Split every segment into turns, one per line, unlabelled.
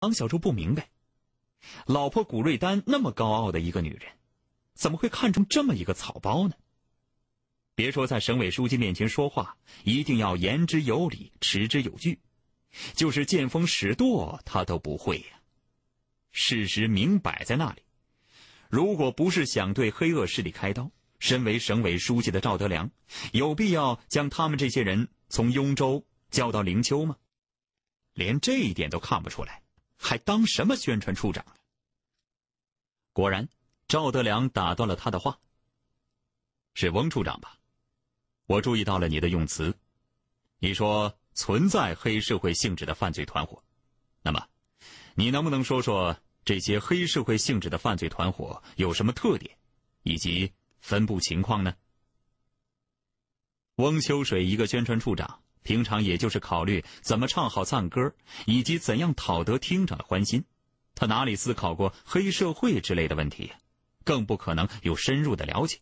王小柱不明白，老婆古瑞丹那么高傲的一个女人，怎么会看中这么一个草包呢？别说在省委书记面前说话，一定要言之有理、持之有据，就是见风使舵，他都不会呀。事实明摆在那里，如果不是想对黑恶势力开刀，身为省委书记的赵德良有必要将他们这些人从雍州交到灵丘吗？连这一点都看不出来。还当什么宣传处长？果然，赵德良打断了他的话：“是翁处长吧？我注意到了你的用词。你说存在黑社会性质的犯罪团伙，那么，你能不能说说这些黑社会性质的犯罪团伙有什么特点，以及分布情况呢？”翁秋水，一个宣传处长。平常也就是考虑怎么唱好赞歌，以及怎样讨得厅长的欢心，他哪里思考过黑社会之类的问题呀？更不可能有深入的了解。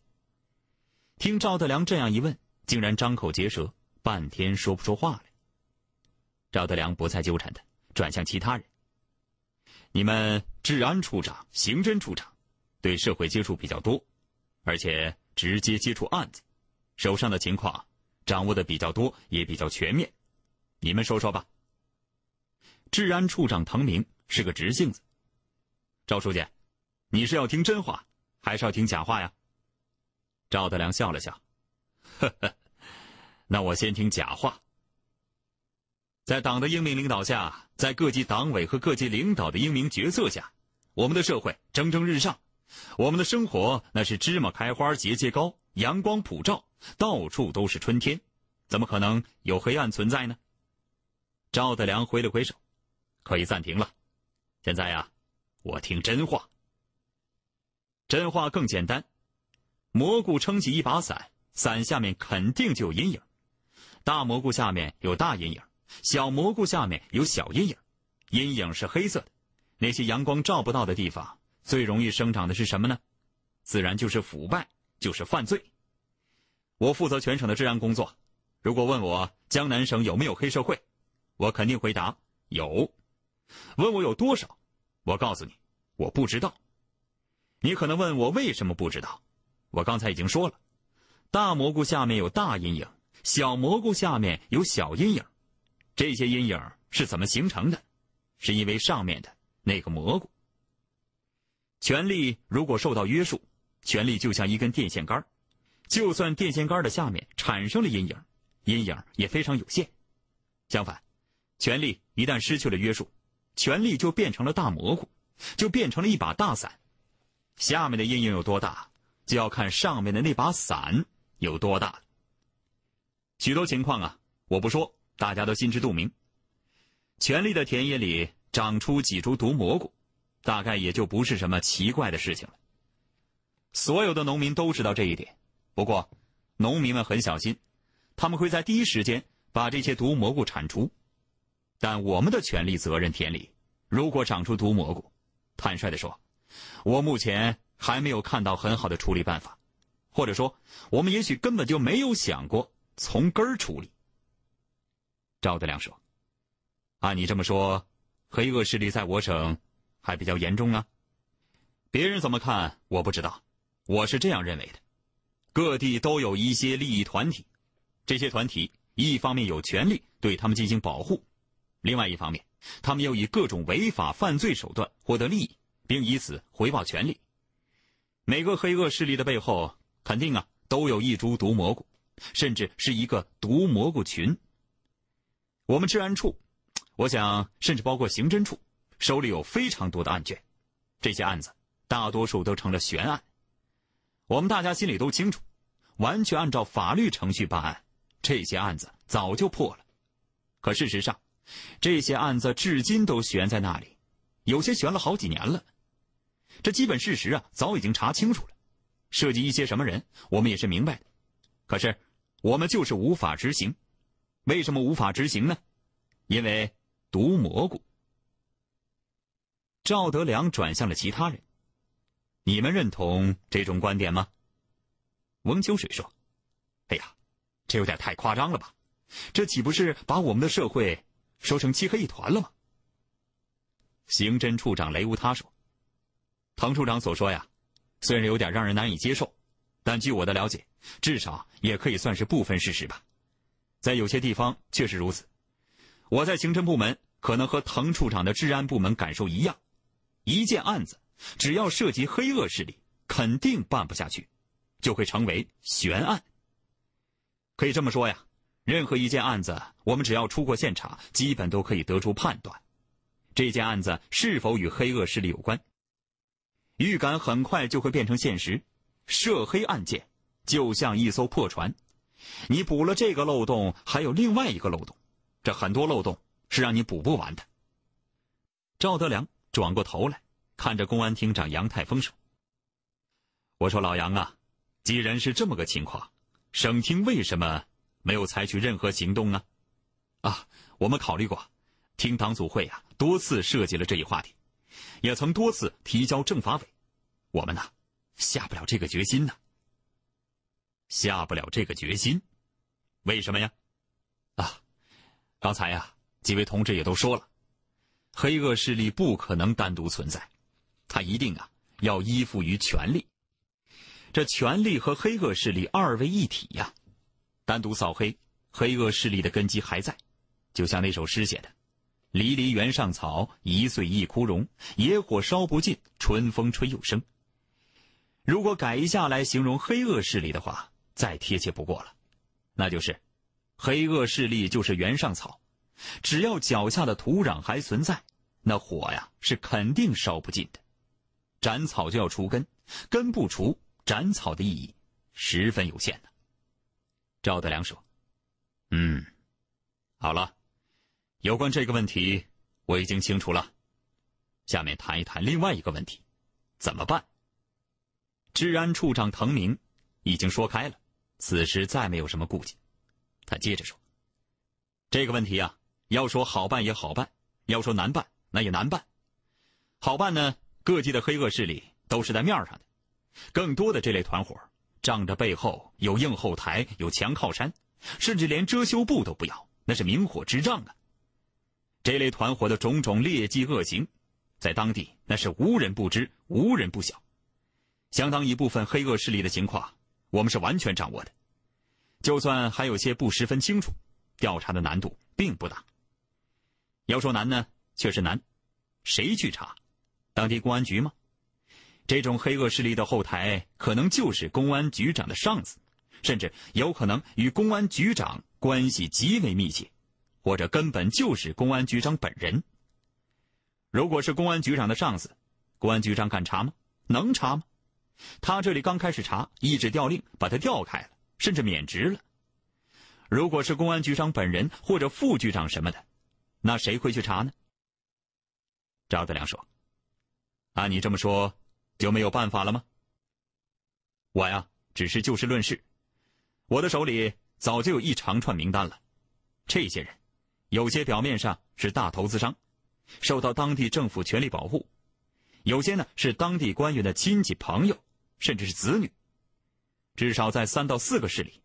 听赵德良这样一问，竟然张口结舌，半天说不出话来。赵德良不再纠缠他，转向其他人：“你们治安处长、刑侦处长，对社会接触比较多，而且直接接触案子，手上的情况。”掌握的比较多，也比较全面，你们说说吧。治安处长滕明是个直性子，赵书记，你是要听真话，还是要听假话呀？赵德良笑了笑，呵呵，那我先听假话。在党的英明领导下，在各级党委和各级领导的英明决策下，我们的社会蒸蒸日上。我们的生活那是芝麻开花节节高，阳光普照，到处都是春天，怎么可能有黑暗存在呢？赵德良挥了挥手，可以暂停了。现在呀，我听真话。真话更简单，蘑菇撑起一把伞，伞下面肯定就有阴影。大蘑菇下面有大阴影，小蘑菇下面有小阴影，阴影是黑色的，那些阳光照不到的地方。最容易生长的是什么呢？自然就是腐败，就是犯罪。我负责全省的治安工作，如果问我江南省有没有黑社会，我肯定回答有。问我有多少，我告诉你我不知道。你可能问我为什么不知道，我刚才已经说了，大蘑菇下面有大阴影，小蘑菇下面有小阴影，这些阴影是怎么形成的？是因为上面的那个蘑菇。权力如果受到约束，权力就像一根电线杆，就算电线杆的下面产生了阴影，阴影也非常有限。相反，权力一旦失去了约束，权力就变成了大蘑菇，就变成了一把大伞，下面的阴影有多大，就要看上面的那把伞有多大。许多情况啊，我不说，大家都心知肚明。权力的田野里长出几株毒蘑菇。大概也就不是什么奇怪的事情了。所有的农民都知道这一点，不过，农民们很小心，他们会在第一时间把这些毒蘑菇铲除。但我们的权利责任田里，如果长出毒蘑菇，坦率地说，我目前还没有看到很好的处理办法，或者说，我们也许根本就没有想过从根儿处理。赵德良说：“按你这么说，黑恶势力在我省。”还比较严重啊！别人怎么看我不知道，我是这样认为的。各地都有一些利益团体，这些团体一方面有权利对他们进行保护，另外一方面，他们又以各种违法犯罪手段获得利益，并以此回报权利。每个黑恶势力的背后，肯定啊，都有一株毒蘑菇，甚至是一个毒蘑菇群。我们治安处，我想，甚至包括刑侦处。手里有非常多的案卷，这些案子大多数都成了悬案。我们大家心里都清楚，完全按照法律程序办案，这些案子早就破了。可事实上，这些案子至今都悬在那里，有些悬了好几年了。这基本事实啊，早已经查清楚了。涉及一些什么人，我们也是明白的。可是我们就是无法执行，为什么无法执行呢？因为毒蘑菇。赵德良转向了其他人：“你们认同这种观点吗？”翁秋水说：“哎呀，这有点太夸张了吧？这岂不是把我们的社会说成漆黑一团了吗？”刑侦处长雷乌他说：“唐处长所说呀，虽然有点让人难以接受，但据我的了解，至少也可以算是部分事实吧。在有些地方确实如此。我在刑侦部门可能和唐处长的治安部门感受一样。”一件案子，只要涉及黑恶势力，肯定办不下去，就会成为悬案。可以这么说呀，任何一件案子，我们只要出过现场，基本都可以得出判断，这件案子是否与黑恶势力有关。预感很快就会变成现实，涉黑案件就像一艘破船，你补了这个漏洞，还有另外一个漏洞，这很多漏洞是让你补不完的。赵德良。转过头来看着公安厅长杨太峰说：“我说老杨啊，既然是这么个情况，省厅为什么没有采取任何行动呢？”“啊，我们考虑过，厅党组会啊多次涉及了这一话题，也曾多次提交政法委，我们呐下不了这个决心呢。下不了这个决心，为什么呀？啊，刚才呀几位同志也都说了。”黑恶势力不可能单独存在，它一定啊要依附于权力。这权力和黑恶势力二为一体呀，单独扫黑，黑恶势力的根基还在。就像那首诗写的：“离离原上草，一岁一枯荣。野火烧不尽，春风吹又生。”如果改一下来形容黑恶势力的话，再贴切不过了，那就是：黑恶势力就是原上草。只要脚下的土壤还存在，那火呀是肯定烧不尽的。斩草就要除根，根不除，斩草的意义十分有限的。赵德良说：“嗯，好了，有关这个问题我已经清楚了。下面谈一谈另外一个问题，怎么办？”治安处长滕明已经说开了，此时再没有什么顾忌，他接着说：“这个问题啊。”要说好办也好办，要说难办那也难办。好办呢，各地的黑恶势力都是在面上的；更多的这类团伙，仗着背后有硬后台、有强靠山，甚至连遮羞布都不要，那是明火执仗啊。这类团伙的种种劣迹恶行，在当地那是无人不知、无人不晓。相当一部分黑恶势力的情况，我们是完全掌握的；就算还有些不十分清楚，调查的难度并不大。要说难呢，确实难。谁去查？当地公安局吗？这种黑恶势力的后台可能就是公安局长的上司，甚至有可能与公安局长关系极为密切，或者根本就是公安局长本人。如果是公安局长的上司，公安局长敢查吗？能查吗？他这里刚开始查，一纸调令把他调开了，甚至免职了。如果是公安局长本人或者副局长什么的，那谁会去查呢？赵德良说：“按你这么说，就没有办法了吗？我呀，只是就事论事。我的手里早就有一长串名单了。这些人，有些表面上是大投资商，受到当地政府权力保护；有些呢，是当地官员的亲戚、朋友，甚至是子女。至少在三到四个市里。”